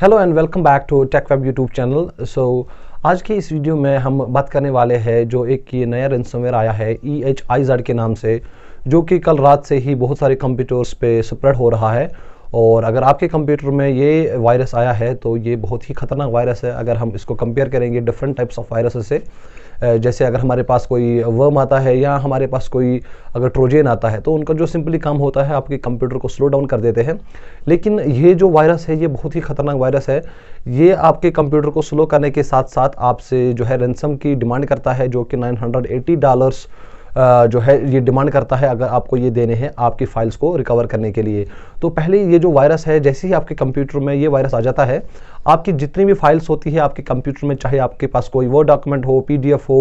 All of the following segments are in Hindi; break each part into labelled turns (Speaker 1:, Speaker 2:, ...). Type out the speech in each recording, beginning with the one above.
Speaker 1: hello and welcome back to tech web YouTube channel so आज की इस वीडियो में हम बात करने वाले हैं जो एक ये नया रेंसमवेयर आया है ई एच आई जेड के नाम से जो कि कल रात से ही बहुत सारे कंप्यूटर्स पे स्प्रेड हो रहा है और अगर आपके कंप्यूटर में ये वायरस आया है तो ये बहुत ही खतरनाक वायरस है अगर हम इसको कंपेयर करेंगे डिफरेंट टाइप्स ऑफ वायरस से जैसे अगर हमारे पास कोई वर्म आता है या हमारे पास कोई अगर ट्रोजेन आता है तो उनका जो सिंपली काम होता है आपके कंप्यूटर को स्लो डाउन कर देते हैं लेकिन ये जो वायरस है ये बहुत ही ख़तरनाक वायरस है ये आपके कंप्यूटर को स्लो करने के साथ साथ आपसे जो है रेंसम की डिमांड करता है जो कि नाइन हंड्रेड एटी डॉलर्स जो है ये डिमांड करता है अगर आपको ये देने हैं आपकी फाइल्स को रिकवर करने के लिए तो पहले ये जो वायरस है जैसे ही आपके कंप्यूटर में ये वायरस आ जाता है आपकी जितनी भी फाइल्स होती है आपके कंप्यूटर में चाहे आपके पास कोई वर्ड डॉक्यूमेंट हो पी हो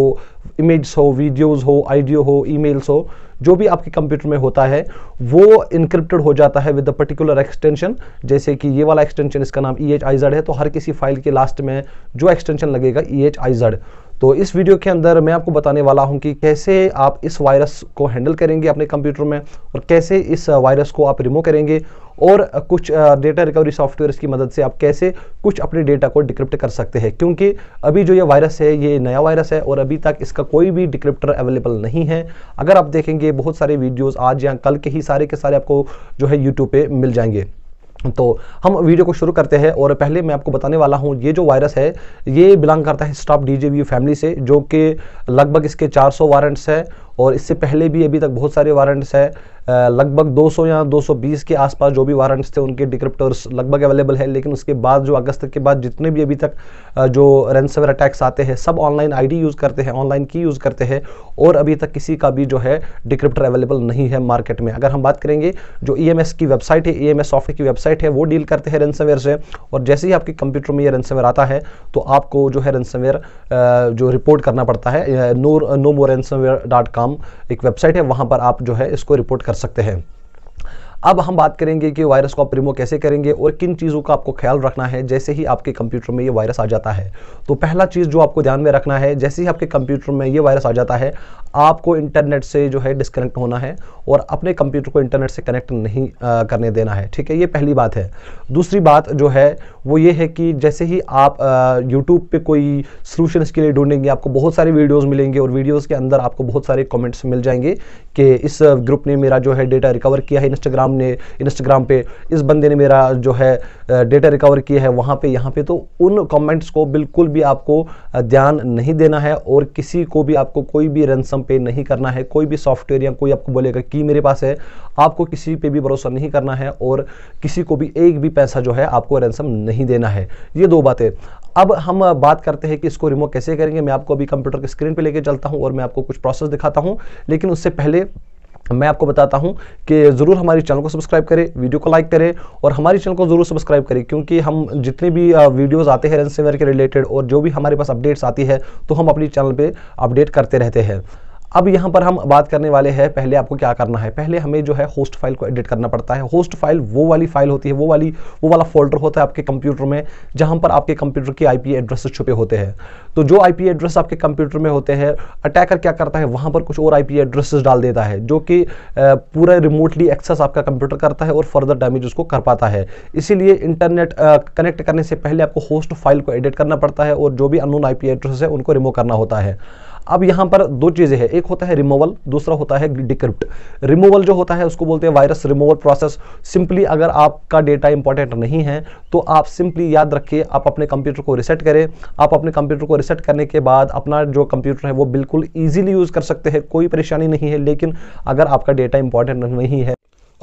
Speaker 1: इमेज हो वीडियोज हो आइडियो हो ई हो जो भी आपके कंप्यूटर में होता है वो इनक्रिप्टेड हो जाता है विद अ पर्टिकुलर एक्सटेंशन जैसे कि ये वाला एक्सटेंशन इसका नाम ई एच आई जड है तो हर किसी फाइल के लास्ट में जो एक्सटेंशन लगेगा ई एच आई जड तो इस वीडियो के अंदर मैं आपको बताने वाला हूं कि कैसे आप इस वायरस को हैंडल करेंगे अपने कंप्यूटर में और कैसे इस वायरस को आप रिमूव करेंगे और कुछ डेटा रिकवरी सॉफ्टवेयर की मदद से आप कैसे कुछ अपने डेटा को डिक्रिप्ट कर सकते हैं क्योंकि अभी जो ये वायरस है ये नया वायरस है और अभी तक इसका कोई भी डिक्रिप्टर अवेलेबल नहीं है अगर आप देखेंगे बहुत सारे वीडियोस आज या कल के ही सारे के सारे आपको जो है यूट्यूब पे मिल जाएंगे तो हम वीडियो को शुरू करते हैं और पहले मैं आपको बताने वाला हूँ ये जो वायरस है ये बिलोंग करता है स्टॉप डीजेवीयू फैमिली से जो कि लगभग इसके 400 वारंट्स है और इससे पहले भी अभी तक बहुत सारे वारंट्स हैं लगभग 200 या 220 के आसपास जो भी वारंट्स थे उनके डिक्रिप्टर्स लगभग अवेलेबल है लेकिन उसके बाद जो अगस्त के बाद जितने भी अभी तक जो रेंसवेयर अटैक्स आते हैं सब ऑनलाइन आईडी यूज़ करते हैं ऑनलाइन की यूज़ करते हैं और अभी तक किसी का भी जो है डिक्रिप्टर अवेलेबल नहीं है मार्केट में अगर हम बात करेंगे जो ई e की वेबसाइट है ई e सॉफ्टवेयर की वेबसाइट है वो डील करते हैं रेंसवेयर से और जैसे ही आपके कंप्यूटर में ये रेंसवेयर आता है तो आपको जो है रेंसवेयर जो रिपोर्ट करना पड़ता है no no more ransomware dot com नाम एक वेबसाइट है वहां पर आप जो है इसको रिपोर्ट कर सकते हैं अब हम बात करेंगे कि वायरस को आप रिमो कैसे करेंगे और किन चीज़ों का आपको ख्याल रखना है जैसे ही आपके कंप्यूटर में ये वायरस आ जाता है तो पहला चीज़ जो आपको ध्यान में रखना है जैसे ही आपके कंप्यूटर में ये वायरस आ जाता है आपको इंटरनेट से जो है डिस्कनेक्ट होना है और अपने कंप्यूटर को इंटरनेट से कनेक्ट नहीं आ, करने देना है ठीक है ये पहली बात है दूसरी बात जो है वो ये है कि जैसे ही आप यूट्यूब पे कोई सोल्यूशन इसके लिए ढूंढेंगे आपको बहुत सारे वीडियोज़ मिलेंगे और वीडियोज़ के अंदर आपको बहुत सारे कॉमेंट्स मिल जाएंगे कि इस ग्रुप ने मेरा जो है डेटा रिकवर किया है इंस्टाग्राम ने इंस्टाग्राम पे इस बंदे ने मेरा जो है डेटा रिकवर किया है वहाँ पे यहाँ पे तो उन कमेंट्स को बिल्कुल भी आपको ध्यान नहीं देना है और किसी को भी आपको कोई भी रनसम पे नहीं करना है कोई भी सॉफ्टवेयर या कोई आपको बोलेगा कि मेरे पास है आपको किसी पे भी भरोसा नहीं करना है और किसी को भी एक भी पैसा जो है आपको रैंसम नहीं देना है ये दो बातें अब हम बात करते हैं कि इसको रिमूव कैसे करेंगे मैं आपको अभी कंप्यूटर के स्क्रीन पर लेकर चलता हूँ और मैं आपको कुछ प्रोसेस दिखाता हूँ लेकिन उससे पहले मैं आपको बताता हूं कि ज़रूर हमारे चैनल को सब्सक्राइब करें वीडियो को लाइक करें और हमारे चैनल को ज़रूर सब्सक्राइब करें क्योंकि हम जितने भी वीडियोस आते हैं रेंसेवर के रिलेटेड और जो भी हमारे पास अपडेट्स आती है तो हम अपनी चैनल पे अपडेट करते रहते हैं अब यहाँ पर हम बात करने वाले हैं पहले आपको क्या करना है पहले हमें जो है होस्ट फाइल को एडिट करना पड़ता है होस्ट फाइल वो वाली फाइल होती है वो वाली वो वाला फोल्डर होता है आपके कंप्यूटर में जहाँ पर आपके कंप्यूटर के आईपी एड्रेस छुपे होते हैं तो जो आईपी एड्रेस आपके कंप्यूटर में होते हैं अटैकर क्या करता है वहाँ पर कुछ और आईपी एड्रेसेस डाल देता है जो कि पूरा रिमोटली एक्सेस आपका कंप्यूटर करता है और फर्दर डैमेज उसको कर पाता है इसीलिए इंटरनेट कनेक्ट करने से पहले आपको होस्ट फाइल को एडिट करना पड़ता है और जो भी अननोन आईपी एड्रेस है उनको रिमूव करना होता है अब यहाँ पर दो चीज़ें हैं एक होता है रिमूवल दूसरा होता है डिक्रिप्ट रिमूवल जो होता है उसको बोलते हैं वायरस रिमूवल प्रोसेस सिंपली अगर आपका डेटा इंपॉर्टेंट नहीं है तो आप सिंपली याद रखिए आप अपने कंप्यूटर को रिसेट करें आप अपने कंप्यूटर को रिसेट करने के बाद अपना जो कंप्यूटर है वो बिल्कुल ईजिली यूज़ कर सकते हैं कोई परेशानी नहीं है लेकिन अगर आपका डेटा इंपॉर्टेंट नहीं है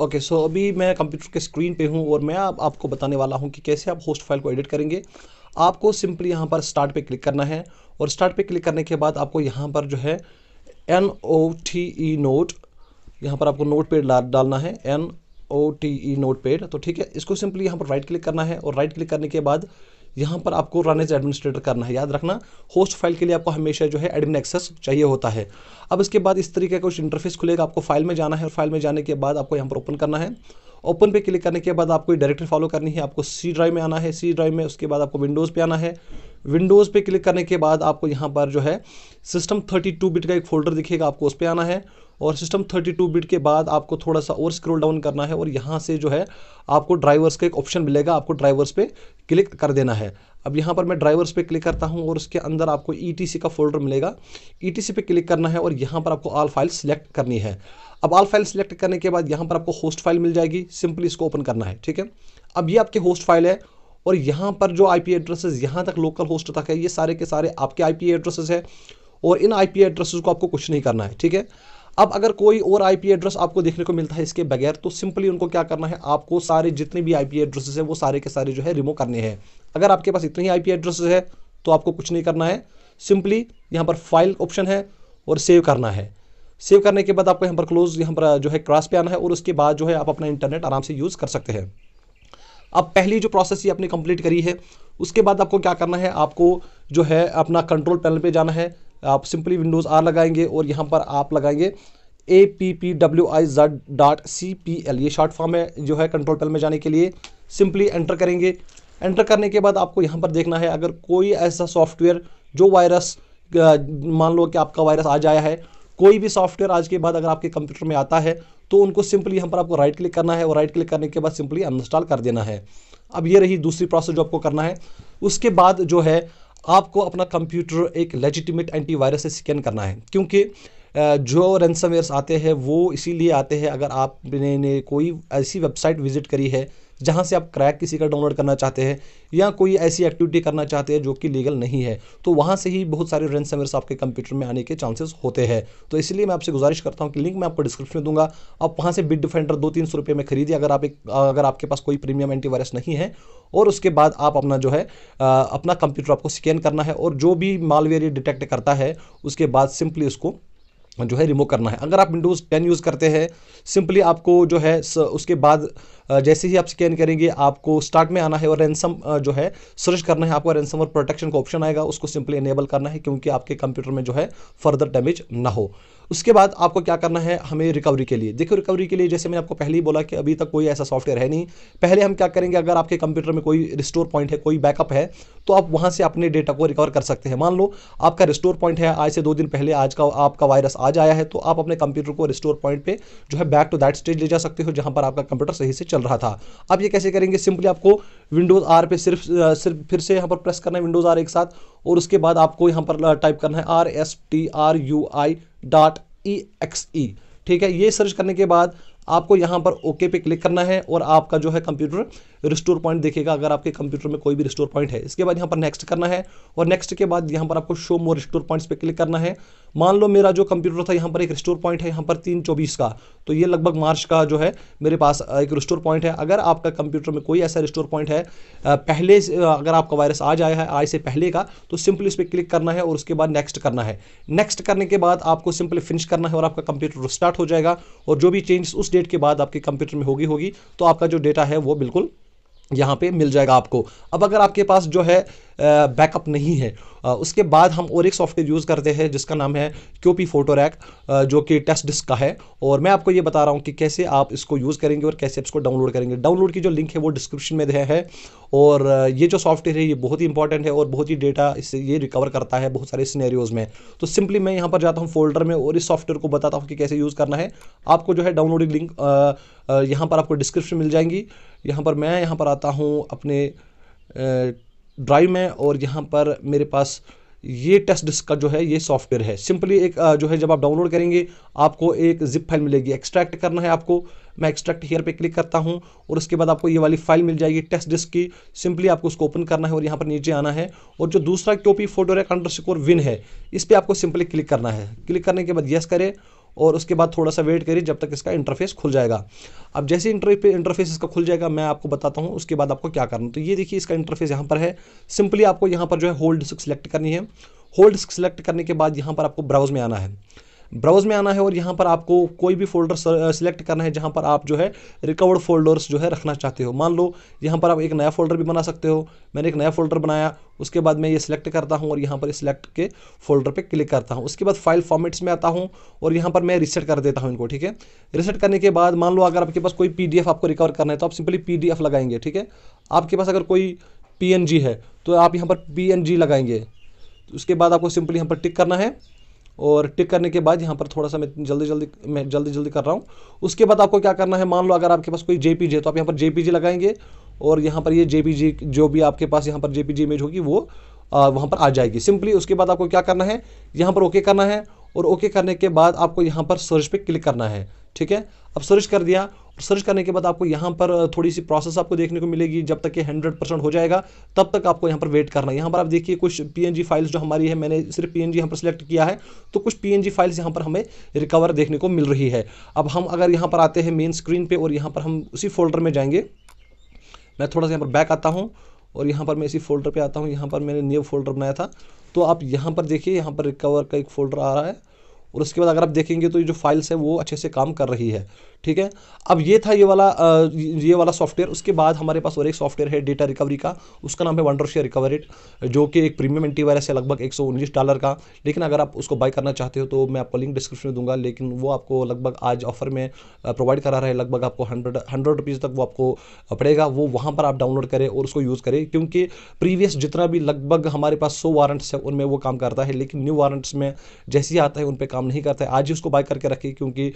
Speaker 1: ओके okay, सो so अभी मैं कंप्यूटर के स्क्रीन पे हूँ और मैं आप, आपको बताने वाला हूँ कि कैसे आप होस्ट फाइल को एडिट करेंगे आपको सिंपली यहाँ पर स्टार्ट पे क्लिक करना है और स्टार्ट पे क्लिक करने के बाद आपको यहाँ पर जो है N O T E note यहाँ पर आपको नोट पेड डालना है N O T E notepad तो ठीक है इसको सिंपली यहाँ पर राइट क्लिक करना है और राइट क्लिक करने के बाद यहाँ पर आपको रन एज एडमिनिस्ट्रेटर करना है याद रखना होस्ट फाइल के लिए आपको हमेशा जो है एडमिन एक्सेस चाहिए होता है अब इसके बाद इस तरीके का कुछ इंटरफेस खुलेगा आपको फाइल में जाना है और फाइल में जाने के बाद आपको यहाँ पर ओपन करना है ओपन पे क्लिक करने के बाद आपको डायरेक्टरी फॉलो करनी है आपको सी ड्राइव में आना है सी ड्राइव में उसके बाद आपको विंडोज़ पे आना है विंडोज़ पे क्लिक करने के बाद आपको यहाँ पर जो है सिस्टम 32 बिट का एक फोल्डर दिखेगा आपको उस पर आना है और सिस्टम 32 बिट के बाद आपको थोड़ा सा और स्क्रॉल डाउन करना है और यहाँ से जो है आपको ड्राइवर्स का एक ऑप्शन मिलेगा आपको ड्राइवर्स पे क्लिक कर देना है अब यहाँ पर मैं ड्राइवर्स पे क्लिक करता हूँ और उसके अंदर आपको ई e का फोल्डर मिलेगा ई e पे क्लिक करना है और यहाँ पर आपको आल फाइल सिलेक्ट करनी है अब आल फाइल सिलेक्ट करने के बाद यहाँ पर आपको होस्ट फाइल मिल जाएगी सिंपली इसको ओपन करना है ठीक है अब ये आपकी होस्ट फाइल है और यहाँ पर जो आईपी एड्रेसेस यहाँ तक लोकल होस्ट तक है ये सारे के सारे आपके आईपी एड्रेसेस है और इन आईपी एड्रेसेस को आपको कुछ नहीं करना है ठीक है अब अगर कोई और आईपी एड्रेस आपको देखने को मिलता है इसके बगैर तो सिंपली उनको क्या करना है आपको सारे जितने भी आईपी एड्रेसेस हैं वो सारे के सारे जो है रिमूव करने हैं अगर आपके पास इतने ही आईपी एड्रेसेस है तो आपको कुछ नहीं करना है सिंपली यहाँ पर फाइल ऑप्शन है और सेव करना है सेव करने के बाद आपको यहाँ पर क्लोज यहाँ पर जो है क्रॉस पे आना है और उसके बाद जो है आप अपना इंटरनेट आराम से यूज़ कर सकते हैं अब पहली जो प्रोसेस ये आपने कंप्लीट करी है उसके बाद आपको क्या करना है आपको जो है अपना कंट्रोल पैनल पे जाना है आप सिंपली विंडोज़ आर लगाएंगे और यहाँ पर आप लगाएंगे A P P W I Z dot C P L ये शॉर्ट फॉर्म है जो है कंट्रोल पैनल में जाने के लिए सिंपली एंटर करेंगे एंटर करने के बाद आपको यहाँ पर देखना है अगर कोई ऐसा सॉफ्टवेयर जो वायरस मान लो कि आपका वायरस आ जाया है कोई भी सॉफ्टवेयर आज के बाद अगर आपके कंप्यूटर में आता है तो उनको सिंपली यहाँ पर आपको राइट क्लिक करना है और राइट क्लिक करने के बाद सिंपली अनइंस्टॉल कर देना है अब ये रही दूसरी प्रोसेस जो आपको करना है उसके बाद जो है आपको अपना कंप्यूटर एक लेजिटिमेट एंटीवायरस से स्कैन करना है क्योंकि जो रेंसमवेयर्स आते हैं वो इसीलिए आते हैं अगर आपने कोई ऐसी वेबसाइट विजिट करी है जहाँ से आप क्रैक किसी का डाउनलोड करना चाहते हैं या कोई ऐसी एक्टिविटी करना चाहते हैं जो कि लीगल नहीं है तो वहाँ से ही बहुत सारे रेंस आपके कंप्यूटर में आने के चांसेस होते हैं तो इसलिए मैं आपसे गुजारिश करता हूँ कि लिंक मैं आपको डिस्क्रिप्शन में दूंगा आप वहाँ से बिट डिफेंडर दो तीन सौ रुपये में खरीदिए अगर आप एक अगर आपके पास कोई प्रीमियम एंटीवायरस नहीं है और उसके बाद आप अपना जो है अपना कंप्यूटर आपको स्कैन करना है और जो भी मालवेयर डिटेक्ट करता है उसके बाद सिंपली उसको जो है रिमूव करना है अगर आप विंडोज़ टेन यूज़ करते हैं सिंपली आपको जो है उसके बाद जैसे ही आप स्कैन करेंगे आपको स्टार्ट में आना है और रैनसम जो है सर्च करना है आपको रैनसम और प्रोटेक्शन का ऑप्शन आएगा उसको सिंपली इनेबल करना है क्योंकि आपके कंप्यूटर में जो है फर्दर डैमेज ना हो उसके बाद आपको क्या करना है हमें रिकवरी के लिए देखो रिकवरी के लिए जैसे मैंने आपको पहले ही बोला कि अभी तक कोई ऐसा सॉफ्टवेयर है नहीं पहले हम क्या करेंगे अगर आपके कंप्यूटर में कोई रिस्टोर पॉइंट है कोई बैकअप है तो आप वहां से अपने डेटा को रिकवर कर सकते हैं मान लो आपका रिस्टोर पॉइंट है आज से दो दिन पहले आज का आपका वायरस आज आया है तो आप अपने कंप्यूटर को रिस्टोर पॉइंट पर जो है बैक टू दैट स्टेज ले जा सकते हो जहां पर आपका कंप्यूटर सही से चल चल रहा था अब ये कैसे करेंगे सिंपली आपको विंडोज़ आर पे सिर्फ सिर्फ फिर से यहाँ पर प्रेस करना है विंडोज़ आर एक साथ और उसके बाद आपको यहाँ पर टाइप करना है R S T R U I dot E X E ठीक है ये सर्च करने के बाद आपको यहाँ पर ओके पे क्लिक करना है और आपका जो है कंप्यूटर रिस्टोर पॉइंट देखेगा अगर आपके कंप्यूटर में कोई भी रिस्टोर पॉइंट है इसके बाद यहाँ पर नेक्स्ट करना है और नेक्स्ट के बाद यहाँ पर आपको शो मोर रिस्टोर पॉइंट्स पर क्लिक करना है मान लो मेरा जो कंप्यूटर था यहाँ पर एक रिस्टोर पॉइंट है यहाँ पर तीन चौबीस का तो ये लगभग मार्च का जो है मेरे पास एक रिस्टोर पॉइंट है अगर आपका कंप्यूटर में कोई ऐसा रिस्टोर पॉइंट है पहले अगर आपका वायरस आ जाया है आज से पहले का तो सिंपली इस पर क्लिक करना है और उसके बाद नेक्स्ट करना है नेक्स्ट करने के बाद आपको सिंपली फिनिश करना है और आपका कंप्यूटर स्टार्ट हो जाएगा और जो भी चेंज उस डेट के बाद आपके कंप्यूटर में होगी होगी तो आपका जो डेटा है वो बिल्कुल यहाँ पे मिल जाएगा आपको अब अगर आपके पास जो है बैकअप नहीं है उसके बाद हम और एक सॉफ्टवेयर यूज़ करते हैं जिसका नाम है क्यू पी फोटो रैक जो कि टेस्ट डिस्क का है और मैं आपको ये बता रहा हूँ कि कैसे आप इसको यूज़ करेंगे और कैसे इसको डाउनलोड करेंगे डाउनलोड की जो लिंक है वो डिस्क्रिप्शन में है और ये जो सॉफ्टवेयर है ये बहुत ही इंपॉर्टेंट है और बहुत ही डेटा इससे ये रिकवर करता है बहुत सारे सीनेरियोज़ में तो सिंपली मैं यहाँ पर जाता हूँ फोल्डर में और इस सॉफ्टवेयर को बताता हूँ कि कैसे यूज़ करना है आपको जो है डाउनलोडिंग लिंक यहाँ पर आपको डिस्क्रिप्शन मिल जाएंगी यहाँ पर मैं यहाँ पर आता हूँ अपने आ, ड्राइव में और यहाँ पर मेरे पास ये टेस्ट डिस्क का जो है ये सॉफ्टवेयर है सिंपली एक जो है जब आप डाउनलोड करेंगे आपको एक जिप फाइल मिलेगी एक्सट्रैक्ट करना है आपको मैं एक्सट्रैक्ट हेयर पे क्लिक करता हूँ और उसके बाद आपको ये वाली फाइल मिल जाएगी टेस्ट डिस्क की सिंपली आपको उसको ओपन करना है और यहाँ पर नीचे आना है और जो दूसरा P photo rec under win है इस पर आपको सिंपली क्लिक करना है क्लिक करने के बाद येस करें और उसके बाद थोड़ा सा वेट करिए जब तक इसका इंटरफेस खुल जाएगा अब जैसे इंटरफेस इसका खुल जाएगा मैं आपको बताता हूँ उसके बाद आपको क्या करना तो ये देखिए इसका इंटरफेस यहाँ पर है सिंपली आपको यहाँ पर जो है होल्ड डिस्क सिलेक्ट करनी है होल्ड डिस्क करने के बाद यहाँ पर आपको ब्राउज में आना है ब्राउज में आना है और यहाँ पर आपको कोई भी फोल्डर सेलेक्ट करना है जहाँ पर आप जो है रिकवर्ड फोल्डर्स जो है रखना चाहते हो मान लो यहाँ पर आप एक नया फोल्डर भी बना सकते हो मैंने एक नया फोल्डर बनाया उसके बाद मैं ये सिलेक्ट करता हूँ और यहाँ पर सिलेक्ट के फोल्डर पे क्लिक करता हूँ उसके बाद फाइल फॉर्मेट्स में आता हूँ और यहाँ पर मैं रिसेट कर देता हूँ इनको ठीक है रिसेट करने के बाद मान लो अगर आपके पास कोई पी आपको रिकवर करना है तो आप सिंपली पी लगाएंगे ठीक है आपके पास अगर कोई पी है तो आप यहाँ पर पी लगाएंगे उसके बाद आपको सिंपली यहाँ पर टिक करना है और टिक करने के बाद यहाँ पर थोड़ा सा मैं जल्दी जल्दी मैं जल्दी जल्दी कर रहा हूँ उसके बाद आपको क्या करना है मान लो अगर आपके पास कोई जे है तो आप यहाँ पर जी लगाएंगे और यहाँ पर ये जे जो भी आपके पास यहाँ पर जे इमेज होगी वो वहाँ पर आ जाएगी सिंपली उसके बाद आपको क्या करना है यहाँ पर ओके करना है और ओके करने के बाद आपको यहाँ पर सर्च पे क्लिक करना है ठीक है अब सर्च कर दिया और सर्च करने के बाद आपको यहाँ पर थोड़ी सी प्रोसेस आपको देखने को मिलेगी जब तक ये हंड्रेड परसेंट हो जाएगा तब तक आपको यहाँ पर वेट करना है यहाँ पर आप देखिए कुछ पीएनजी फाइल्स जो हमारी है मैंने सिर्फ पीएनजी यहाँ पर सिलेक्ट किया है तो कुछ पीएनजी फाइल्स यहाँ पर हमें रिकवर देखने को मिल रही है अब हम अगर यहाँ पर आते हैं मेन स्क्रीन पर और यहाँ पर हम उसी फोल्डर में जाएंगे मैं थोड़ा सा यहाँ पर बैक आता हूँ और यहाँ पर मैं इसी फोल्डर पे आता हूँ यहाँ पर मैंने न्यू फोल्डर बनाया था तो आप यहाँ पर देखिए यहाँ पर रिकवर का एक फोल्डर आ रहा है और उसके बाद अगर आप देखेंगे तो ये जो फाइल्स है वो अच्छे से काम कर रही है ठीक है अब ये था ये वाला ये वाला सॉफ्टवेयर उसके बाद हमारे पास और एक सॉफ्टवेयर है डेटा रिकवरी का उसका नाम है शेयर रिकवरीट जो कि एक प्रीमियम एंटीवायरस है लगभग एक डॉलर का लेकिन अगर आप उसको बाय करना चाहते हो तो मैं आपको लिंक डिस्क्रिप्शन में दूंगा लेकिन वो आपको लगभग आज ऑफर में प्रोवाइड करा रहा है लगभग आपको हंड्रेड हंड्रेड रुपीज़ तक वो आपको पड़ेगा वो वहाँ पर आप डाउनलोड करें और उसको यूज़ करें क्योंकि प्रीवियस जितना भी लगभग हमारे पास सौ वारंट्स है उनमें वो काम करता है लेकिन न्यू वारंट्स में जैसे ही आता है उन पर काम काम नहीं करता है आज ही उसको बाय करके रखिए क्योंकि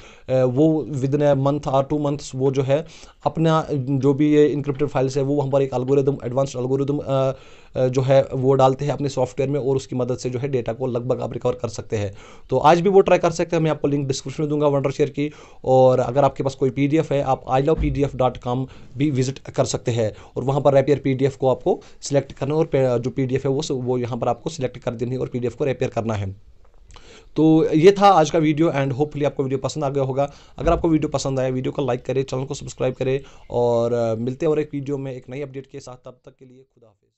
Speaker 1: वो विद इन ए मंथ और टू मंथ्स वो जो है अपना जो भी ये इंक्रिप्टेड फाइल्स है वो हम पर एक अलगोरिदम एडवांस्ड अलगोरिदम जो है वो डालते हैं अपने सॉफ्टवेयर में और उसकी मदद से जो है डेटा को लगभग आप रिकवर कर सकते हैं तो आज भी वो ट्राई कर सकते हैं मैं आपको लिंक डिस्क्रिप्शन में दूंगा वंडर शेयर की और अगर आपके पास कोई पी है आप आई लव पी भी विजिट कर सकते हैं और वहाँ पर रेपियर पी को आपको सिलेक्ट करना और जो पी है वो वो यहाँ पर आपको सिलेक्ट कर देनी है और पी को रेपियर करना है तो ये था आज का वीडियो एंड होपफुली आपको वीडियो पसंद आ गया होगा अगर आपको वीडियो पसंद आया वीडियो को लाइक करें चैनल को सब्सक्राइब करें और मिलते हैं और एक वीडियो में एक नई अपडेट के साथ तब तक के लिए खुदा हाफिज़